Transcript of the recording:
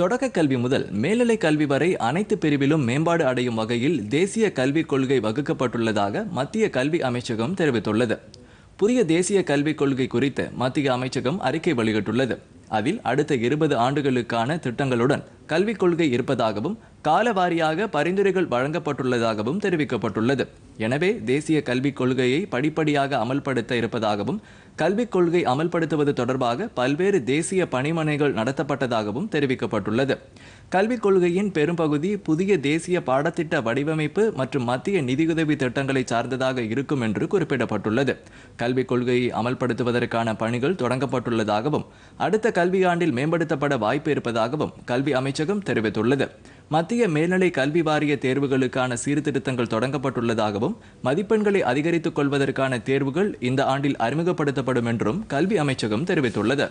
தொடக்க கல்வி முதல் மேல்நிலை கல்வி வரை அனைத்து பிரிவிலும் மேம்பாடு அடையும் வகையில் தேசிய கல்விக் கொள்கை வகுக்கப்பட்டுள்ளதாக மத்திய கல்வி அமைச்சகம் தெரிவித்துள்ளது புதிய தேசிய கல்விக் கொள்கை குறித்து மத்திய அமைச்சகம் அறிக்கை வெளியிட்டுள்ளது அதில் அடுத்த இருபது ஆண்டுகளுக்கான திட்டங்களுடன் கல்விக் கொள்கை இருப்பதாகவும் காலவாரியாக பரிந்துரைகள் வழங்கப்பட்டுள்ளதாகவும் தெரிவிக்கப்பட்டுள்ளது எனவே தேசிய கல்விக் கொள்கையை படிப்படியாக அமல்படுத்த இருப்பதாகவும் கல்விக் கொள்கை அமல்படுத்துவது தொடர்பாக பல்வேறு தேசிய பணிமனைகள் நடத்தப்பட்டதாகவும் தெரிவிக்கப்பட்டுள்ளது கல்விக் கொள்கையின் பெரும்பகுதி புதிய தேசிய பாடத்திட்ட வடிவமைப்பு மற்றும் மத்திய நிதியுதவி திட்டங்களை சார்ந்ததாக இருக்கும் என்று குறிப்பிடப்பட்டுள்ளது கல்விக் கொள்கையை அமல்படுத்துவதற்கான பணிகள் தொடங்கப்பட்டுள்ளதாகவும் அடுத்த கல்வியாண்டில் மேம்படுத்தப்பட வாய்ப்பு இருப்பதாகவும் கல்வி அமைச்சகம் தெரிவித்துள்ளது மத்திய மேல்நிலை கல்வி வாரிய தேர்வுகளுக்கான சீர்திருத்தங்கள் தொடங்கப்பட்டுள்ளதாகவும் மதிப்பெண்களை அதிகரித்துக் கொள்வதற்கான தேர்வுகள் இந்த ஆண்டில் அறிமுகப்படுத்தப்படும் என்றும் கல்வி அமைச்சகம் தெரிவித்துள்ளது